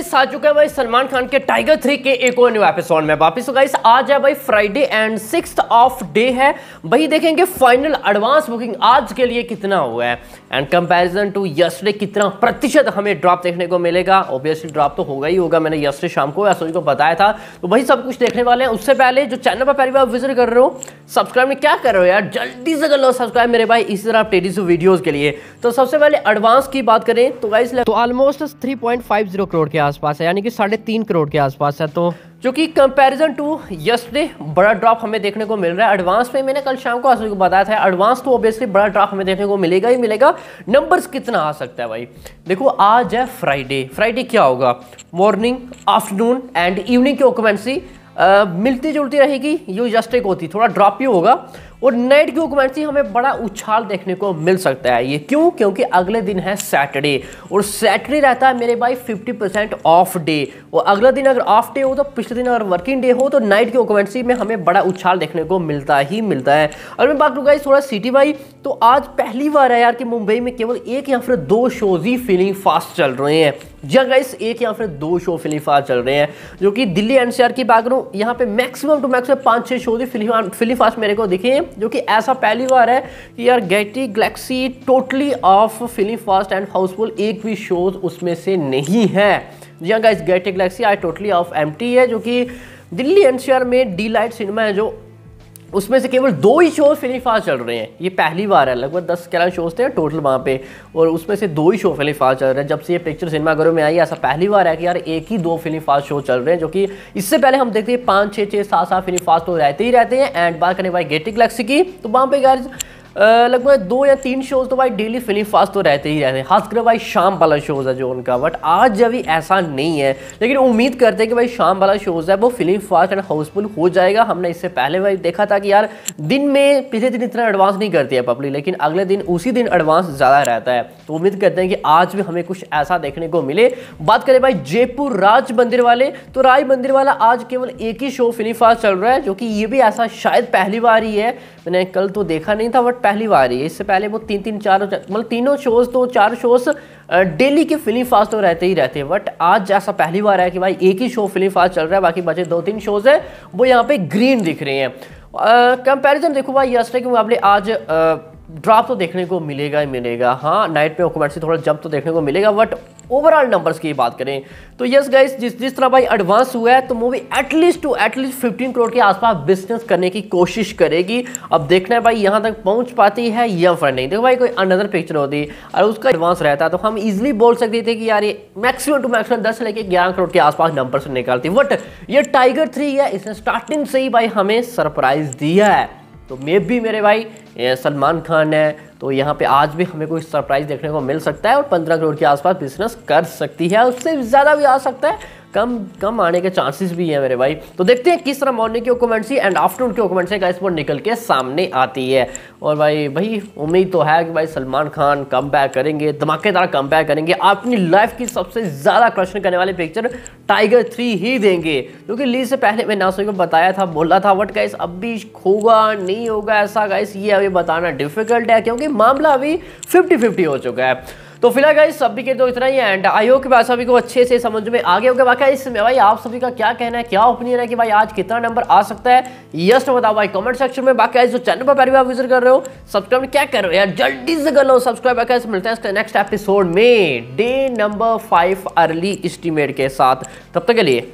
guys आ चुके हैं भाई सलमान खान के टाइगर थ्री के एक और न्यू एपिसोड में वापस हो तो गाइस आज है भाई Friday and six of day है भाई देखेंगे फाइनल एडवांस बुकिंग आज के लिए कितना हुआ है एंड कंपैरिजन टू यस्टरडे कितना प्रतिशत हमें ड्रॉप देखने को मिलेगा ऑब्वियसली ड्रॉप तो होगा ही होगा मैंने यस्टरडे शाम को एसोज को बताया था तो भाई सब कुछ देखने वाले हैं उससे पहले जो चैनल पर पहली बार विजिट कर रहे हो सब्सक्राइब में क्या कर रहे हो यार जल्दी से कर लो सब्सक्राइब मेरे भाई इसी तरह आप टेडी वीडियोज़ के लिए तो सबसे पहले एडवांस की बात करें तो guys almost three point crore के आसपास है यानी कि साढ़े तीन करोड़ के आसपास है तो जो कंपैरिजन टू यस्टरडे बड़ा ड्रॉप हमें देखने को मिल रहा है एडवांस में मैंने कल शाम को आज को बताया था एडवांस तो ऑब्वियसली बड़ा ड्रॉप हमें देखने को मिलेगा ही मिलेगा नंबर्स कितना आ सकता है भाई देखो आज है फ्राइडे फ्राइडे क्या होगा मॉर्निंग आफ्टरनून एंड इवनिंग की ऑक्यूमेंसी मिलती जुलती रहेगी यू यस्टे को होती थोड़ा ड्रॉप ही होगा और नाइट की ओकुमेंसी हमें बड़ा उछाल देखने को मिल सकता है ये क्यों क्योंकि अगले दिन है सैटरडे और सैटरडे रहता है मेरे भाई 50 परसेंट ऑफ डे और अगला दिन अगर ऑफ डे हो तो पिछले दिन अगर वर्किंग डे हो तो नाइट की ओकुमेंसी में हमें बड़ा उछाल देखने को मिलता ही मिलता है और मैं बात करूँगा थोड़ा सिटी वाई तो आज पहली बार है यार कि मुंबई में केवल एक या फिर दो शोज ही फीलिंग फास्ट चल रहे हैं जी गाइस एक या फिर दो शो फिल्म फास्ट चल रहे हैं जो कि दिल्ली एनसीआर की बात करूँ यहाँ पे मैक्सिमम टू मैक्सिमम पाँच छह शो ही फिल्म फिल्म फास्ट मेरे को दिखे हैं जो कि ऐसा पहली बार है कि यार गैटी गलेक्सी totally of filly fast and house full एक भी शोज उसमें से नहीं है जी हाँ guys Gaiety Galaxy I totally of M है जो कि दिल्ली एनसीआर में डी लाइट सिनेमा है जो उसमें से केवल दो ही शोज फिलिफाज फास्ट चल रहे हैं ये पहली बार है लगभग दस ग्यारह शोज थे टोटल वहाँ पे और उसमें से दो ही शो फिल्मी फास्ट चल रहे हैं जब से ये पिक्चर सिनेमाघरों में आई ऐसा पहली बार है कि यार एक ही दो फिल्मी फास्ट शो चल रहे हैं जो कि इससे पहले हम देखते हैं पाँच छः छः सात सात फिल्मी फास्ट तो रहते ही रहते हैं एंड बात करें भाई गेटिंग गलेक्सी की तो वहाँ पर यार लगभग दो या तीन शोज़ तो भाई डेली फिल्म फास्ट तो रहते ही रहते हैं खासकर भाई शाम वाला शोज़ है जो उनका बट आज अभी ऐसा नहीं है लेकिन उम्मीद करते हैं कि भाई शाम वाला शोज़ है वो फिल्म फास्ट एंड हाउसफुल हो जाएगा हमने इससे पहले भाई देखा था कि यार दिन में पिछले दिन इतना एडवांस नहीं करती है पब्लिक लेकिन अगले दिन उसी दिन एडवांस ज़्यादा रहता है तो उम्मीद करते हैं कि आज भी हमें कुछ ऐसा देखने को मिले बात करें भाई जयपुर राज मंदिर वाले तो राज मंदिर वाला आज केवल एक ही शो फिल्म फास्ट चल रहा है जो कि ये भी ऐसा शायद पहली बार ही है मैंने कल तो देखा नहीं था बट पहली बार ही इससे पहले वो तीन तीन चार मतलब तीनों शोज़ तो चार शोज़ डेली के फिल्म फास्ट तो रहते ही रहते हैं बट आज ऐसा पहली बार है कि भाई एक ही शो फिल्म फास्ट चल रहा है बाकी बचे दो तीन शोज़ हैं वो यहाँ पे ग्रीन दिख रहे हैं कंपेरिजन देखो भाई यस्टर के मुकाबले आज ड्रॉप तो देखने को मिलेगा ही मिलेगा हाँ नाइट में ओकोमेट से थोड़ा जंप तो देखने को मिलेगा बट ओवरऑल नंबर्स की बात करें तो यस गाइस जिस जिस तरह भाई एडवांस हुआ है तो movie at least to at least 15 crore के आसपास बिजनेस करने की कोशिश करेगी अब देखना है भाई यहाँ तक पहुँच पाती है या फिर नहीं देखो भाई कोई अनदर पिक्चर होती और उसका एडवांस रहता तो हम इजिली बोल सकते थे कि यार ये मैक्सिमम टू मैक्सिमम दस लेके ग्यारह करोड़ के आसपास नंबर से निकालती बट ये टाइगर थ्री है इसने स्टार्टिंग से ही भाई हमें सरप्राइज दिया है तो मे भी मेरे भाई सलमान खान है तो यहाँ पे आज भी हमें कोई सरप्राइज़ देखने को मिल सकता है और पंद्रह करोड़ के आसपास बिजनेस कर सकती है उससे ज़्यादा भी आ सकता है कम कम आने के चांसेस भी हैं मेरे भाई तो देखते हैं किस तरह मॉर्निंग की ऑक्यूमेंट्स एंड आफ्टरनून की ऑक्यूमेंट्स का वो निकल के सामने आती है और भाई भाई उम्मीद तो है कि भाई सलमान खान कम करेंगे धमाकेदार कम करेंगे अपनी लाइफ की सबसे ज़्यादा क्वेश्चन करने वाली पिक्चर टाइगर थ्री ही देंगे क्योंकि लीज से पहले मैं नासो को बताया था बोला था वट गाइस अब भी होगा नहीं होगा ऐसा गाइस ये अभी बताना डिफिकल्ट है क्योंकि मामला अभी फिफ्टी फिफ्टी हो चुका है तो फिलहाल गाइस सभी के तो इतना ही एंड आई होप भाई सभी को अच्छे से समझ में आ गया होगा बाकी इसमें भाई आप सभी का क्या कहना है क्या ओपिनियन है कि भाई आज कितना नंबर आ सकता है यस तो बताओ भाई कमेंट सेक्शन में बाकी जो चैनल पर पहली बार विजिट कर रहे हो सब्सक्राइब क्या कर रहे हो यार जल्दी से कर लो सब्सक्राइब बाकी मिलते हैं नेक्स्ट एपिसोड में day number five early estimate के साथ तब तक के लिए